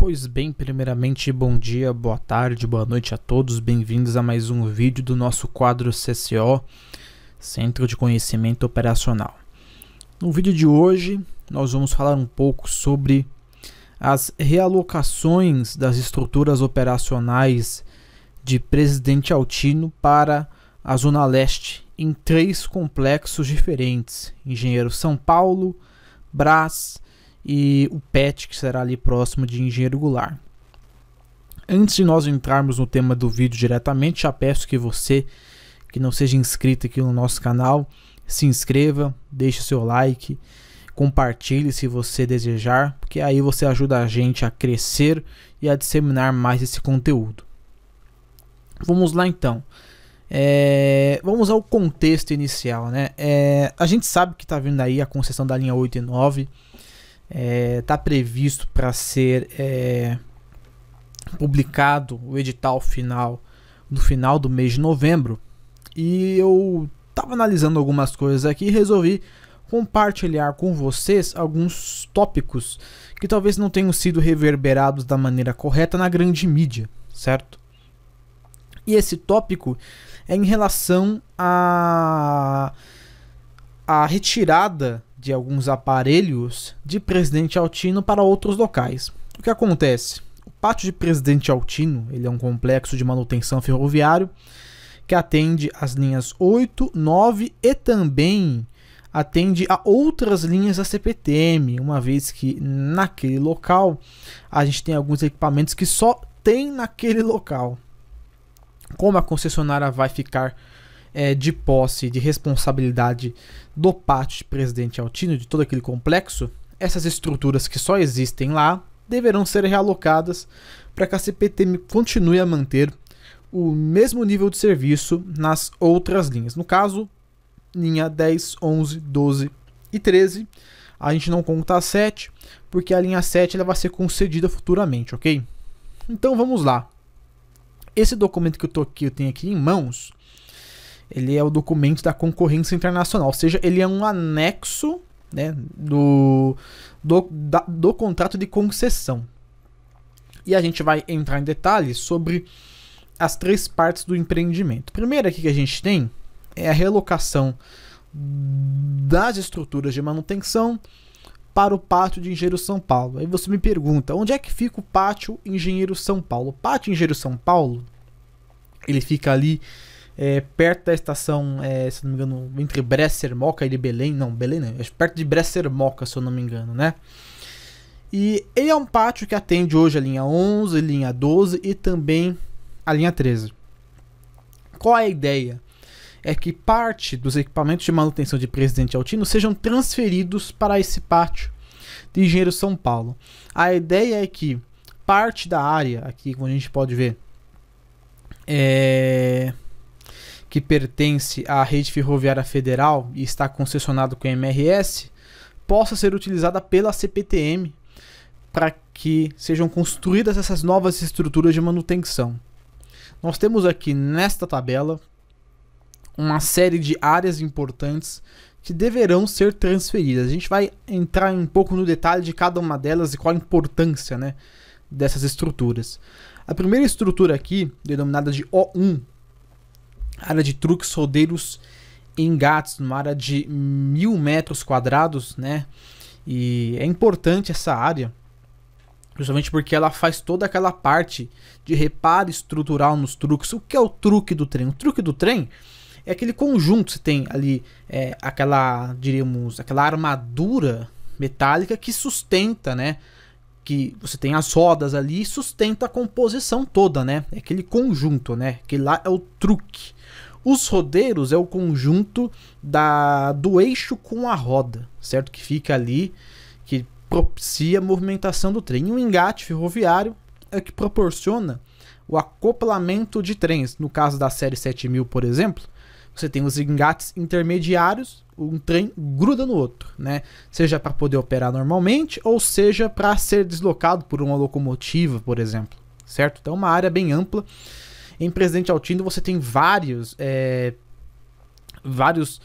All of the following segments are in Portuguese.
Pois bem, primeiramente, bom dia, boa tarde, boa noite a todos, bem-vindos a mais um vídeo do nosso quadro CCO, Centro de Conhecimento Operacional. No vídeo de hoje, nós vamos falar um pouco sobre as realocações das estruturas operacionais de Presidente Altino para a Zona Leste em três complexos diferentes: Engenheiro São Paulo, Brás e o PET, que será ali próximo de Engenheiro Goulart. Antes de nós entrarmos no tema do vídeo diretamente, já peço que você que não seja inscrito aqui no nosso canal, se inscreva, deixe seu like, compartilhe se você desejar, porque aí você ajuda a gente a crescer e a disseminar mais esse conteúdo. Vamos lá então. É, vamos ao contexto inicial, né? É, a gente sabe que está vindo aí a concessão da linha 8 e 9 está é, tá previsto para ser é, publicado o edital final no final do mês de novembro. E eu estava analisando algumas coisas aqui e resolvi compartilhar com vocês alguns tópicos que talvez não tenham sido reverberados da maneira correta na grande mídia, certo? E esse tópico é em relação à a, a retirada de alguns aparelhos de Presidente Altino para outros locais. O que acontece? O pátio de Presidente Altino ele é um complexo de manutenção ferroviário que atende as linhas 8, 9 e também atende a outras linhas da CPTM, uma vez que naquele local a gente tem alguns equipamentos que só tem naquele local. Como a concessionária vai ficar é, de posse, de responsabilidade do pátio de presidente Altino, de todo aquele complexo, essas estruturas que só existem lá deverão ser realocadas para que a CPTM continue a manter o mesmo nível de serviço nas outras linhas. No caso, linha 10, 11, 12 e 13. A gente não conta a 7, porque a linha 7 ela vai ser concedida futuramente, ok? Então vamos lá. Esse documento que eu, tô aqui, eu tenho aqui em mãos, ele é o documento da concorrência internacional, ou seja, ele é um anexo né, do, do, da, do contrato de concessão. E a gente vai entrar em detalhes sobre as três partes do empreendimento. Primeiro aqui que a gente tem é a relocação das estruturas de manutenção para o pátio de Engenheiro São Paulo. Aí você me pergunta, onde é que fica o pátio Engenheiro São Paulo? O pátio Engenheiro São Paulo, ele fica ali é, perto da estação, é, se não me engano, entre Bresser Moca e Belém, não, Belém não, perto de Bresser Moca, se eu não me engano, né? E ele é um pátio que atende hoje a linha 11, linha 12 e também a linha 13. Qual é a ideia? É que parte dos equipamentos de manutenção de Presidente Altino sejam transferidos para esse pátio de Engenheiro São Paulo. A ideia é que parte da área, aqui como a gente pode ver, é, que pertence à rede ferroviária federal e está concessionado com a MRS, possa ser utilizada pela CPTM para que sejam construídas essas novas estruturas de manutenção. Nós temos aqui nesta tabela uma série de áreas importantes que deverão ser transferidas. A gente vai entrar um pouco no detalhe de cada uma delas e qual a importância né, dessas estruturas. A primeira estrutura aqui, denominada de O1, área de truques, rodeiros em gatos, numa área de mil metros quadrados, né? E é importante essa área, justamente porque ela faz toda aquela parte de reparo estrutural nos truques. O que é o truque do trem? O truque do trem é aquele conjunto, você tem ali é, aquela, diríamos, aquela armadura metálica que sustenta, né? que você tem as rodas ali e sustenta a composição toda, né? É aquele conjunto, né? Que lá é o truque. Os rodeiros é o conjunto da do eixo com a roda, certo? Que fica ali, que propicia a movimentação do trem. E o engate ferroviário é que proporciona o acoplamento de trens. No caso da série 7000, por exemplo, você tem os engates intermediários, um trem gruda no outro, né? Seja para poder operar normalmente ou seja para ser deslocado por uma locomotiva, por exemplo, certo? Então, uma área bem ampla. Em Presidente Altino você tem vários, é, vários,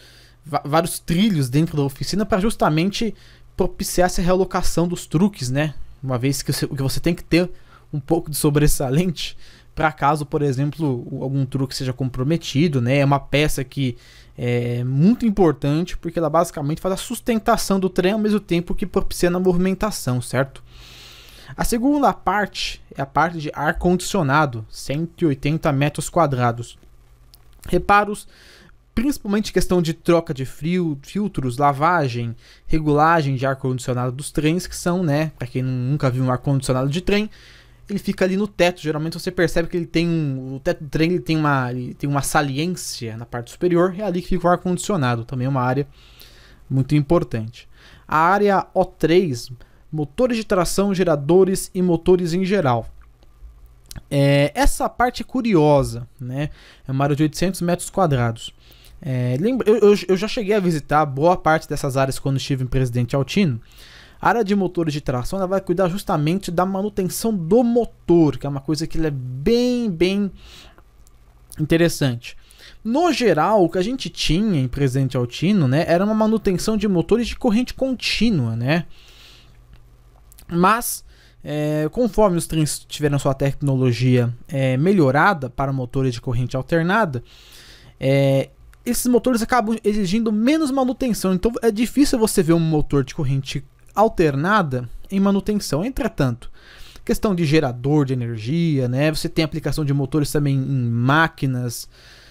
vários trilhos dentro da oficina para justamente propiciar essa realocação dos truques, né? Uma vez que você, que você tem que ter um pouco de sobressalente para caso, por exemplo, algum truque seja comprometido, né? É uma peça que é muito importante porque ela basicamente faz a sustentação do trem ao mesmo tempo que propicia a movimentação, certo? A segunda parte é a parte de ar condicionado, 180 metros quadrados. Reparos principalmente questão de troca de frio, filtros, lavagem, regulagem de ar condicionado dos trens que são, né, para quem nunca viu um ar condicionado de trem, ele fica ali no teto. Geralmente você percebe que ele tem um, o teto do trem ele tem uma ele tem uma saliência na parte superior, é ali que fica o ar condicionado, também é uma área muito importante. A área O3, motores de tração, geradores e motores em geral. É, essa parte é curiosa, né? É uma área de 800 metros quadrados. É, lembra, eu, eu, eu já cheguei a visitar boa parte dessas áreas quando estive em Presidente Altino. A área de motores de tração ela vai cuidar justamente da manutenção do motor, que é uma coisa que é bem, bem interessante. No geral, o que a gente tinha em presente altino, né, era uma manutenção de motores de corrente contínua, né? Mas é, conforme os trens tiveram sua tecnologia é, melhorada para motores de corrente alternada, é, esses motores acabam exigindo menos manutenção. Então é difícil você ver um motor de corrente alternada em manutenção. Entretanto, questão de gerador de energia, né? Você tem aplicação de motores também em máquinas,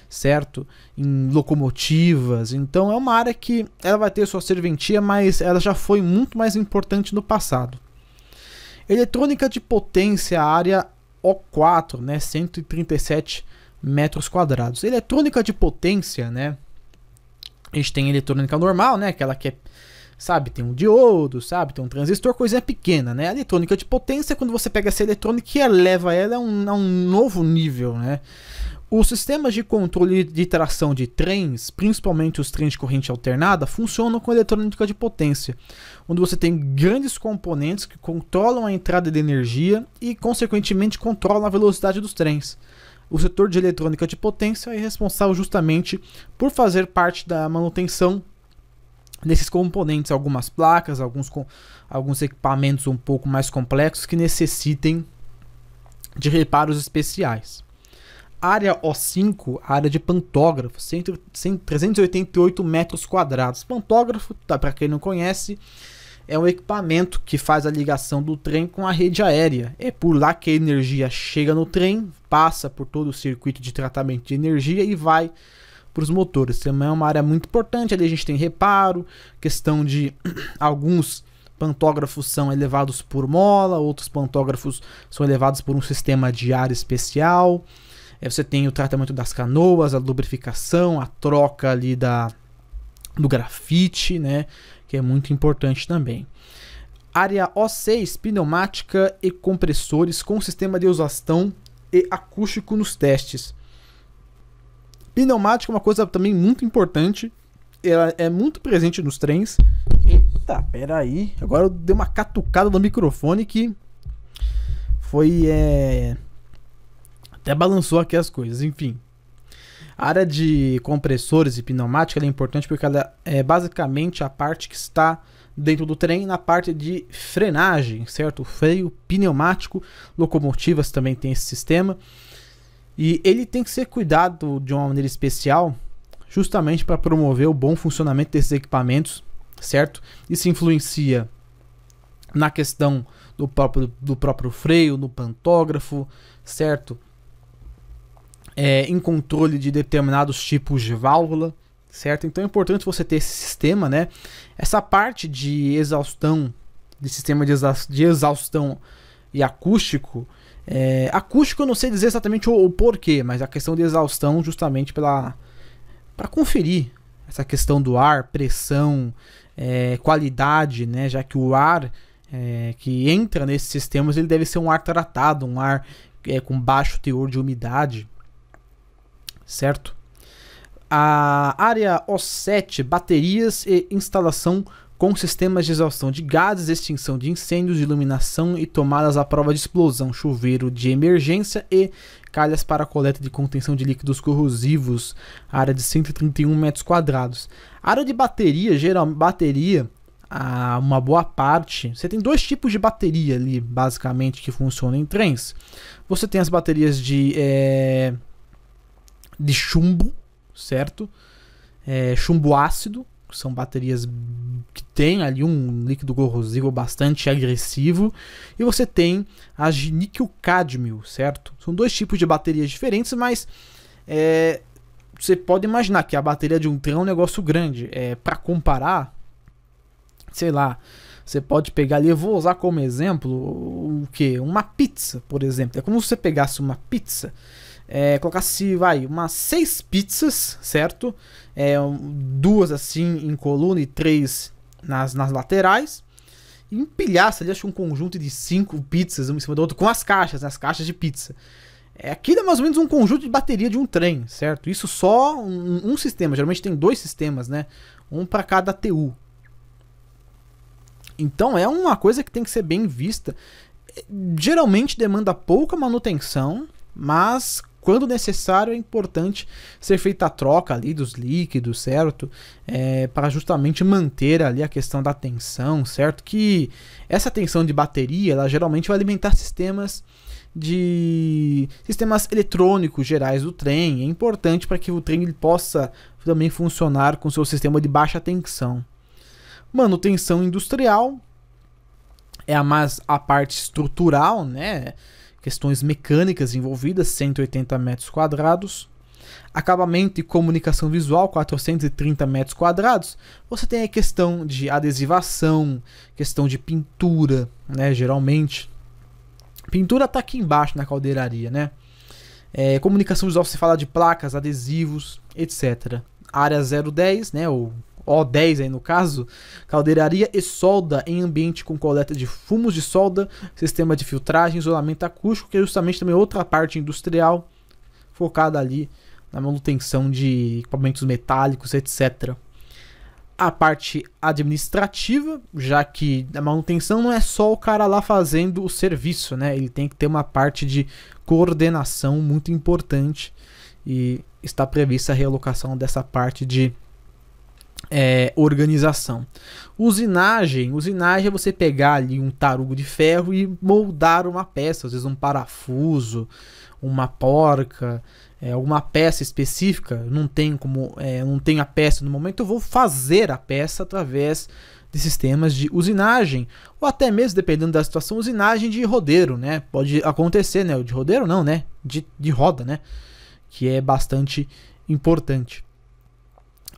certo? Em locomotivas. Então é uma área que ela vai ter sua serventia, mas ela já foi muito mais importante no passado. Eletrônica de potência, área O4, né? 137 metros quadrados. Eletrônica de potência, né? A gente tem eletrônica normal, né? Aquela que é sabe? Tem um diodo, sabe? Tem um transistor, coisinha pequena, né? A eletrônica de potência, quando você pega essa eletrônica e eleva ela a é um, a é um novo nível, né? Os sistemas de controle de tração de trens, principalmente os trens de corrente alternada, funcionam com eletrônica de potência, onde você tem grandes componentes que controlam a entrada de energia e, consequentemente, controlam a velocidade dos trens. O setor de eletrônica de potência é responsável justamente por fazer parte da manutenção nesses componentes, algumas placas, alguns, alguns equipamentos um pouco mais complexos que necessitem de reparos especiais. Área O5, área de pantógrafo, 100, 388 metros quadrados. Pantógrafo, tá, para quem não conhece, é um equipamento que faz a ligação do trem com a rede aérea. É por lá que a energia chega no trem, passa por todo o circuito de tratamento de energia e vai para os motores. Também é uma área muito importante. Ali a gente tem reparo, questão de alguns pantógrafos são elevados por mola, outros pantógrafos são elevados por um sistema de ar especial. Aí é, você tem o tratamento das canoas, a lubrificação, a troca ali da, do grafite, né? Que é muito importante também. Área O6, pneumática e compressores com sistema de exaustão e acústico nos testes. Pneumática é uma coisa também muito importante. Ela é muito presente nos trens. Eita, peraí. Agora eu dei uma catucada no microfone que foi. É... Até balançou aqui as coisas, enfim. A área de compressores e pneumática é importante porque ela é basicamente a parte que está dentro do trem na parte de frenagem, certo? Freio pneumático, locomotivas também tem esse sistema. E ele tem que ser cuidado de uma maneira especial, justamente para promover o bom funcionamento desses equipamentos, certo? Isso influencia na questão do próprio, do próprio freio, no pantógrafo, certo? É, em controle de determinados tipos de válvula, certo? Então é importante você ter esse sistema, né? Essa parte de exaustão, de sistema de, exa de exaustão e acústico, é, acústico eu não sei dizer exatamente o, o, porquê, mas a questão de exaustão justamente pela para conferir essa questão do ar, pressão, é, qualidade, né? Já que o ar é, que entra nesses sistemas ele deve ser um ar tratado, um ar é, com baixo teor de umidade, certo? A área O7, baterias e instalação com sistemas de exaustão de gases, extinção de incêndios, iluminação e tomadas à prova de explosão, chuveiro de emergência e calhas para coleta de contenção de líquidos corrosivos, área de 131 metros quadrados. área de bateria, geral, bateria, uma boa parte. Você tem dois tipos de bateria ali, basicamente, que funcionam em trens. Você tem as baterias de, é, de chumbo, certo? É, chumbo ácido, que são baterias que tem ali um líquido corrosivo bastante agressivo. E você tem as de níquel cadmio, certo? São dois tipos de baterias diferentes, mas é, você pode imaginar que a bateria de um trem é um negócio grande. É, Para comparar, sei lá, você pode pegar ali, eu vou usar como exemplo o que? Uma pizza, por exemplo. É como se você pegasse uma pizza é, colocasse, vai, umas seis pizzas, certo? É, duas assim em coluna e três nas, nas laterais. E empilhasse ali, acho um conjunto de cinco pizzas uma em cima da outra, com as caixas, né? as caixas de pizza. É, aqui é mais ou menos um conjunto de bateria de um trem, certo? Isso só um, um sistema, geralmente tem dois sistemas, né? Um para cada TU. Então é uma coisa que tem que ser bem vista. É, geralmente demanda pouca manutenção, mas quando necessário, é importante ser feita a troca ali dos líquidos, certo? É, para justamente manter ali a questão da tensão, certo? Que essa tensão de bateria, ela geralmente vai alimentar sistemas de sistemas eletrônicos gerais do trem. É importante para que o trem ele possa também funcionar com seu sistema de baixa tensão. Manutenção industrial é a mais a parte estrutural, né? questões mecânicas envolvidas, 180 metros quadrados. Acabamento e comunicação visual, 430 metros quadrados. Você tem a questão de adesivação, questão de pintura, né? Geralmente. Pintura está aqui embaixo na caldeiraria, né? É, comunicação visual, se fala de placas, adesivos, etc. Área 010, né? Ou o10 aí no caso, caldeiraria e solda em ambiente com coleta de fumos de solda, sistema de filtragem, isolamento acústico, que é justamente também outra parte industrial focada ali na manutenção de equipamentos metálicos, etc. A parte administrativa, já que a manutenção não é só o cara lá fazendo o serviço, né? Ele tem que ter uma parte de coordenação muito importante e está prevista a realocação dessa parte de é, organização. Usinagem, usinagem é você pegar ali um tarugo de ferro e moldar uma peça, às vezes um parafuso, uma porca, é, alguma peça específica. Não tem como, é, não tem a peça no momento. Eu vou fazer a peça através de sistemas de usinagem, ou até mesmo, dependendo da situação, usinagem de rodeiro, né? Pode acontecer, né? De rodeiro não, né? De, de roda, né? Que é bastante importante.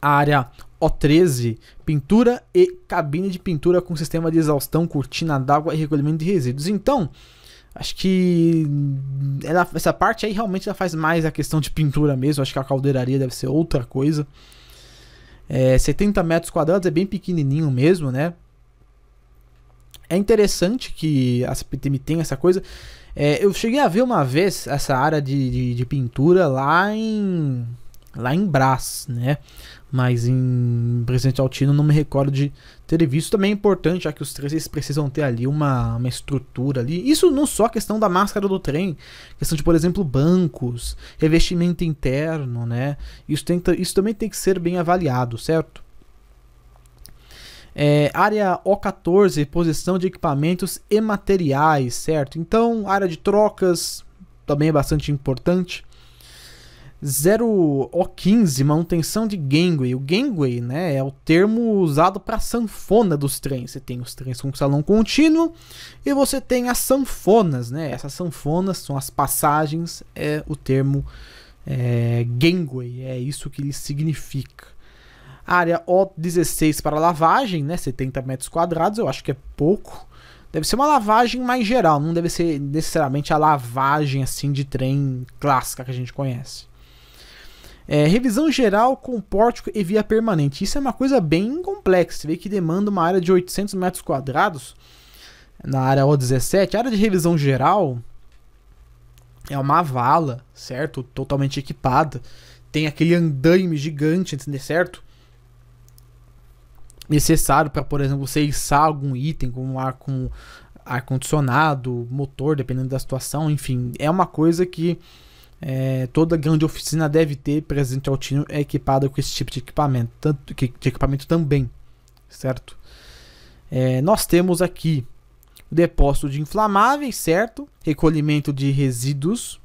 A área o13, pintura e cabine de pintura com sistema de exaustão, cortina d'água e recolhimento de resíduos. Então, acho que ela, essa parte aí realmente já faz mais a questão de pintura mesmo. Acho que a caldeiraria deve ser outra coisa. É, 70 metros quadrados é bem pequenininho mesmo, né? É interessante que a CPTM tem essa coisa. É, eu cheguei a ver uma vez essa área de, de, de pintura lá em lá em Brás, né? mas em Presidente Altino não me recordo de ter visto. Também é importante, já que os três precisam ter ali uma, uma estrutura ali. Isso não só a questão da máscara do trem, questão de, por exemplo, bancos, revestimento interno, né? Isso, tem, isso também tem que ser bem avaliado, certo? É, área O14, posição de equipamentos e materiais, certo? Então, área de trocas também é bastante importante. 0O15, manutenção de gangway. O gangway né, é o termo usado para sanfona dos trens. Você tem os trens com salão contínuo e você tem as sanfonas. Né? Essas sanfonas são as passagens, é o termo é, gangway, é isso que ele significa. área O16 para lavagem, né, 70 metros quadrados, eu acho que é pouco. Deve ser uma lavagem mais geral, não deve ser necessariamente a lavagem assim de trem clássica que a gente conhece. É, revisão geral com pórtico e via permanente. Isso é uma coisa bem complexa. Você vê que demanda uma área de 800 metros quadrados na área O17. A área de revisão geral é uma vala, certo? Totalmente equipada. Tem aquele andaime gigante, certo? Necessário para, por exemplo, você içar algum item como ar, com ar-condicionado, motor, dependendo da situação. Enfim, é uma coisa que é, toda grande oficina deve ter presente altinho equipada com esse tipo de equipamento, tanto que de equipamento também, certo? É, nós temos aqui o depósito de inflamáveis, certo? Recolhimento de resíduos,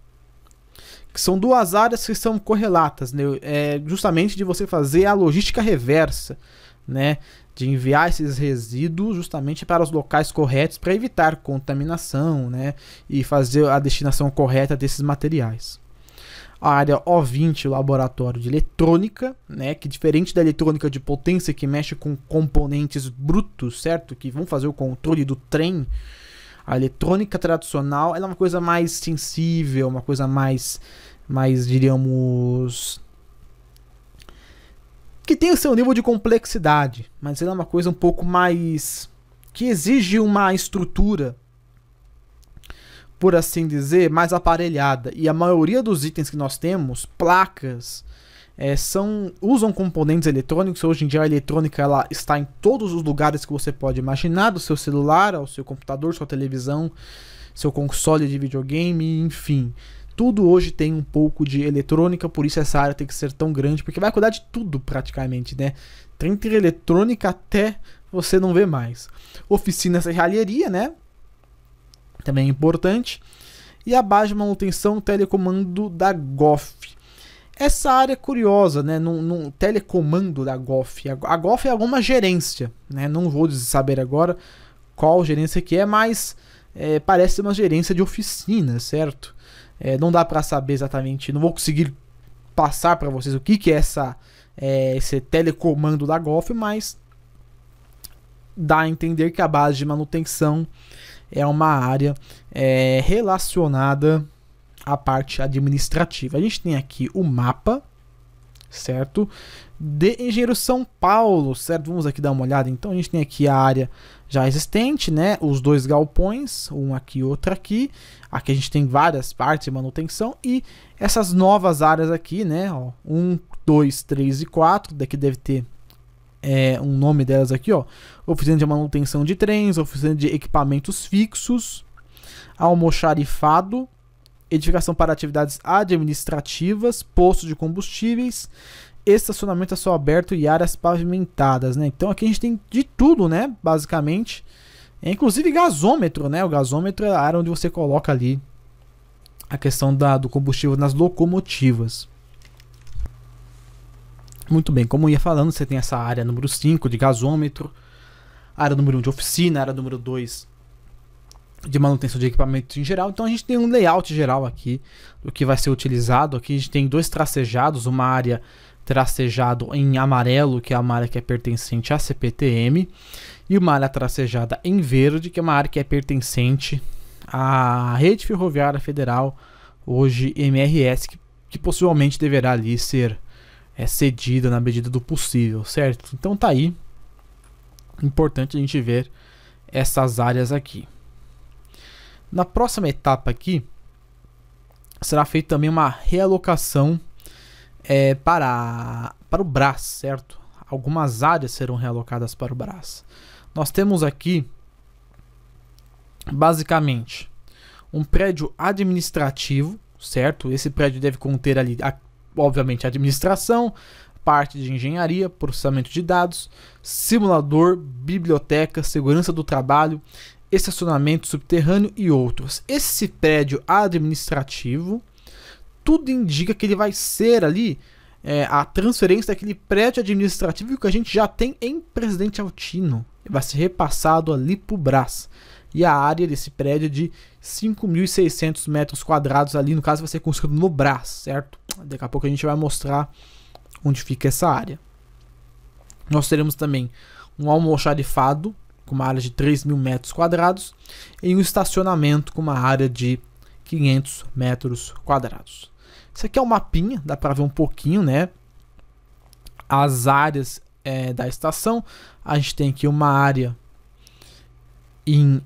que são duas áreas que são correlatas, né? é justamente de você fazer a logística reversa, né? De enviar esses resíduos justamente para os locais corretos para evitar contaminação, né? E fazer a destinação correta desses materiais a área O20, laboratório de eletrônica, né, que diferente da eletrônica de potência que mexe com componentes brutos, certo, que vão fazer o controle do trem, a eletrônica tradicional ela é uma coisa mais sensível, uma coisa mais mais diríamos que tem o seu nível de complexidade, mas ela é uma coisa um pouco mais que exige uma estrutura por assim dizer, mais aparelhada. E a maioria dos itens que nós temos, placas, é, são usam componentes eletrônicos. Hoje em dia a eletrônica ela está em todos os lugares que você pode imaginar, do seu celular, ao seu computador, sua televisão, seu console de videogame, enfim. Tudo hoje tem um pouco de eletrônica, por isso essa área tem que ser tão grande, porque vai cuidar de tudo praticamente, né? Tem eletrônica até você não vê mais. Oficina serralheria, né? também é importante. E a base de manutenção telecomando da GOF. Essa área é curiosa, né? no telecomando da GOF. A GOF é alguma gerência, né? Não vou saber agora qual gerência que é, mas é, parece uma gerência de oficina, certo? É, não dá para saber exatamente, não vou conseguir passar para vocês o que, que é, essa, é, esse telecomando da GOF, mas dá a entender que a base de manutenção é uma área é, relacionada à parte administrativa. A gente tem aqui o mapa, certo? De Engenheiro São Paulo, certo? Vamos aqui dar uma olhada. Então a gente tem aqui a área já existente, né? Os dois galpões, um aqui e outro aqui. Aqui a gente tem várias partes de manutenção e essas novas áreas aqui, né? Ó, um, dois, três e quatro. Daqui deve ter é, um nome delas aqui, ó. Oficina de manutenção de trens, oficina de equipamentos fixos, almoxarifado, edificação para atividades administrativas, posto de combustíveis, estacionamento a sol aberto e áreas pavimentadas, né? Então aqui a gente tem de tudo, né? Basicamente. É, inclusive gasômetro, né? O gasômetro é a área onde você coloca ali a questão da, do combustível nas locomotivas. Muito bem, como eu ia falando, você tem essa área número 5 de gasômetro, área número 1 um de oficina, área número 2 de manutenção de equipamento em geral. Então a gente tem um layout geral aqui do que vai ser utilizado. Aqui a gente tem dois tracejados, uma área tracejado em amarelo, que é uma área que é pertencente à CPTM, e uma área tracejada em verde, que é uma área que é pertencente à Rede Ferroviária Federal, hoje MRS, que, que possivelmente deverá ali ser é, cedida na medida do possível, certo? Então tá aí. Importante a gente ver essas áreas aqui. Na próxima etapa aqui, será feita também uma realocação é, para, para o Brás, certo? Algumas áreas serão realocadas para o Brás. Nós temos aqui, basicamente, um prédio administrativo, certo? Esse prédio deve conter ali a obviamente, administração, parte de engenharia, processamento de dados, simulador, biblioteca, segurança do trabalho, estacionamento subterrâneo e outros. Esse prédio administrativo, tudo indica que ele vai ser ali é, a transferência daquele prédio administrativo que a gente já tem em Presidente Altino. Vai ser repassado ali para o Brás. E a área desse prédio é de 5.600 metros quadrados ali, no caso, vai ser construído no Brás, certo? Daqui a pouco a gente vai mostrar onde fica essa área. Nós teremos também um almoxarifado com uma área de 3 mil metros quadrados e um estacionamento com uma área de 500 metros quadrados. Isso aqui é um mapinha, dá para ver um pouquinho, né? As áreas é, da estação. A gente tem aqui uma área em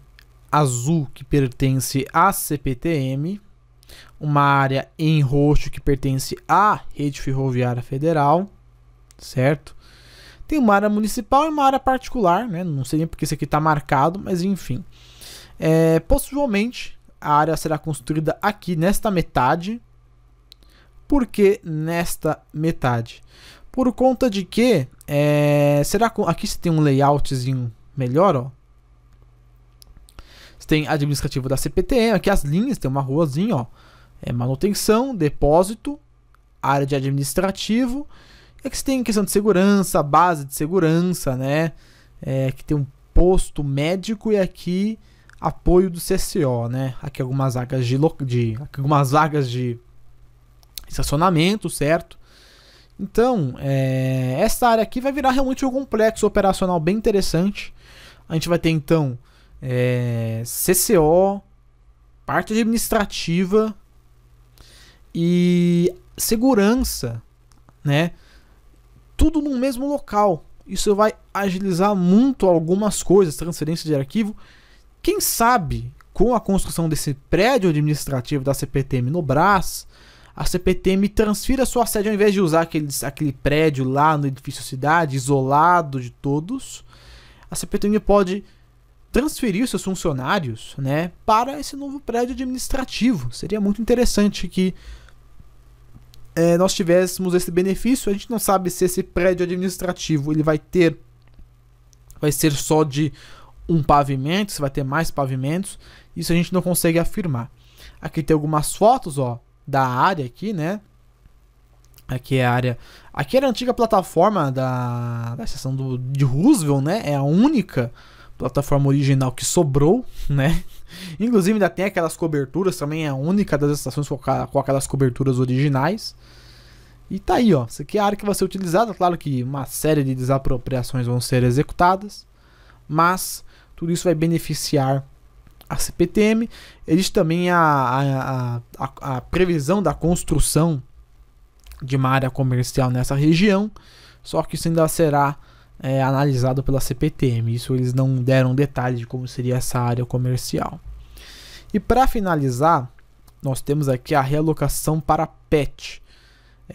azul que pertence à CPTM, uma área em roxo que pertence à rede ferroviária federal, certo? Tem uma área municipal e uma área particular, né? Não sei nem porque isso aqui está marcado, mas enfim. É, possivelmente a área será construída aqui nesta metade. Por que nesta metade? Por conta de que é, será que aqui você tem um layoutzinho melhor, ó? Você tem administrativo da CPTM, aqui as linhas, tem uma ruazinha, ó é, manutenção, depósito, área de administrativo. É que você tem questão de segurança, base de segurança, né? É, que tem um posto médico e aqui apoio do CCO, né? Aqui algumas vagas de, de algumas vagas de estacionamento, certo? Então, é, essa área aqui vai virar realmente um complexo operacional bem interessante. A gente vai ter então é, CCO, parte administrativa, e segurança, né? Tudo no mesmo local. Isso vai agilizar muito algumas coisas, transferência de arquivo. Quem sabe, com a construção desse prédio administrativo da CPTM no Brás, a CPTM transfira sua sede, ao invés de usar aquele, aquele prédio lá no edifício cidade, isolado de todos, a CPTM pode transferir seus funcionários né, para esse novo prédio administrativo. Seria muito interessante que é, nós tivéssemos esse benefício, a gente não sabe se esse prédio administrativo ele vai ter, vai ser só de um pavimento, se vai ter mais pavimentos, isso a gente não consegue afirmar. Aqui tem algumas fotos, ó, da área aqui, né? Aqui é a área. Aqui era é a antiga plataforma da, da estação do, de Roosevelt, né? É a única plataforma original que sobrou, né? Inclusive ainda tem aquelas coberturas, também é a única das estações com, aquelas coberturas originais. E tá aí, ó. Isso aqui é a área que vai ser utilizada. Claro que uma série de desapropriações vão ser executadas, mas tudo isso vai beneficiar a CPTM. Existe também a, a, a, a previsão da construção de uma área comercial nessa região, só que isso ainda será é, analisado pela CPTM. Isso eles não deram detalhes de como seria essa área comercial. E para finalizar, nós temos aqui a realocação para PET.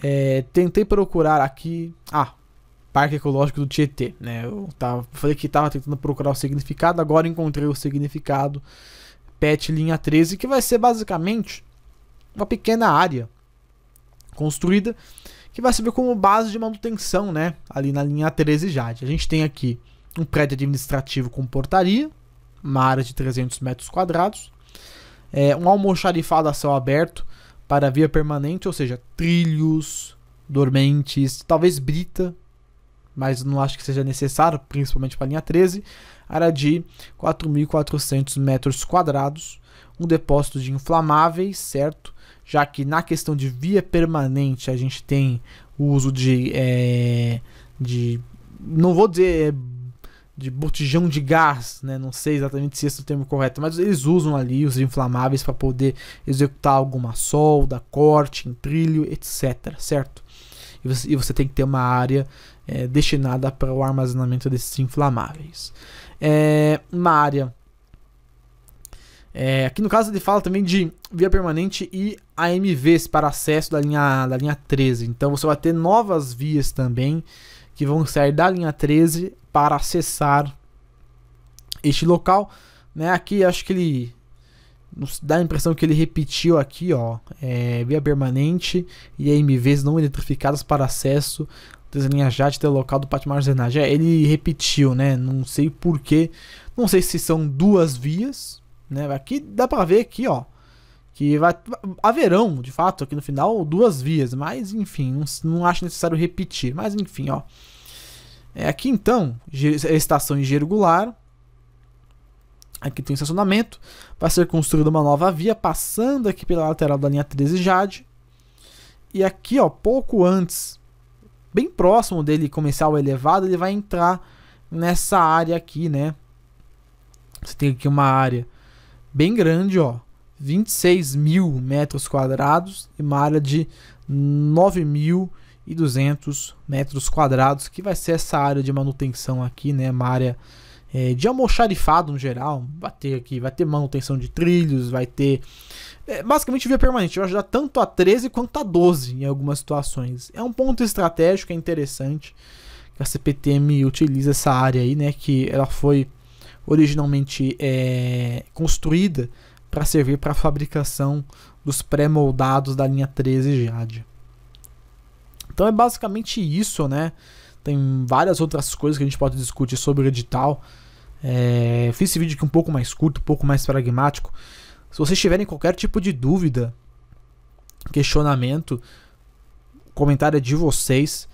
É, tentei procurar aqui. Ah, Parque Ecológico do Tietê. Né? Eu tava, falei que estava tentando procurar o significado, agora encontrei o significado. PET linha 13, que vai ser basicamente uma pequena área construída que vai servir como base de manutenção, né? Ali na linha 13 Jade. A gente tem aqui um prédio administrativo com portaria, uma área de 300 metros quadrados, é, um almoxarifado a céu aberto para via permanente, ou seja, trilhos, dormentes, talvez brita, mas não acho que seja necessário, principalmente para a linha 13, área de 4.400 metros quadrados, um depósito de inflamáveis, certo? já que na questão de via permanente a gente tem o uso de, é, de não vou dizer é, de botijão de gás, né? não sei exatamente se esse é o termo correto, mas eles usam ali os inflamáveis para poder executar alguma solda, corte, trilho, etc, certo? E você, e você, tem que ter uma área é, destinada para o armazenamento desses inflamáveis. É, uma área é, aqui no caso ele fala também de via permanente e AMVs para acesso da linha, da linha 13. Então você vai ter novas vias também que vão sair da linha 13 para acessar este local. Né? Aqui acho que ele dá a impressão que ele repetiu aqui, ó, é, via permanente e AMVs não eletrificadas para acesso das linhas JAT até o local do pátio de armazenagem. É, ele repetiu, né? Não sei porquê. Não sei se são duas vias né? Aqui dá pra ver aqui, ó, que vai, haverão, de fato, aqui no final, duas vias. Mas, enfim, não, não acho necessário repetir. Mas, enfim, ó. É, aqui, então, estação em Aqui tem estacionamento. Vai ser construída uma nova via, passando aqui pela lateral da linha 13 Jade. E aqui, ó, pouco antes, bem próximo dele começar o elevado, ele vai entrar nessa área aqui, né? Você tem aqui uma área bem grande, ó. 26 mil metros quadrados e uma área de 9.200 metros quadrados, que vai ser essa área de manutenção aqui, né? Uma área é, de almoxarifado no geral. Vai ter aqui, vai ter manutenção de trilhos, vai ter. É, basicamente via permanente, vai ajudar tanto a 13 quanto a 12 em algumas situações. É um ponto estratégico, é interessante que a CPTM utiliza essa área aí, né? Que ela foi originalmente é, construída para servir para a fabricação dos pré-moldados da linha 13 Jade. Então é basicamente isso, né? Tem várias outras coisas que a gente pode discutir sobre o edital. É, fiz esse vídeo aqui um pouco mais curto, um pouco mais pragmático. Se vocês tiverem qualquer tipo de dúvida, questionamento, comentário é de vocês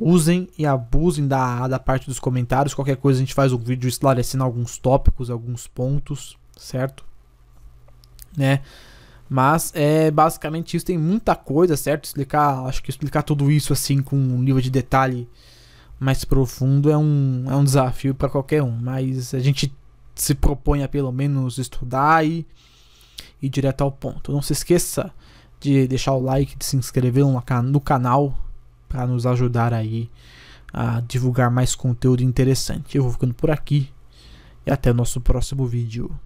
usem e abusem da, da parte dos comentários. Qualquer coisa a gente faz um vídeo esclarecendo alguns tópicos, alguns pontos, certo? Né? Mas é basicamente isso, tem muita coisa, certo? Explicar, acho que explicar tudo isso assim com um nível de detalhe mais profundo é um, é um desafio para qualquer um, mas a gente se propõe a pelo menos estudar e ir direto ao ponto. Não se esqueça de deixar o like, de se inscrever no canal, a nos ajudar aí a divulgar mais conteúdo interessante. Eu vou ficando por aqui e até o nosso próximo vídeo.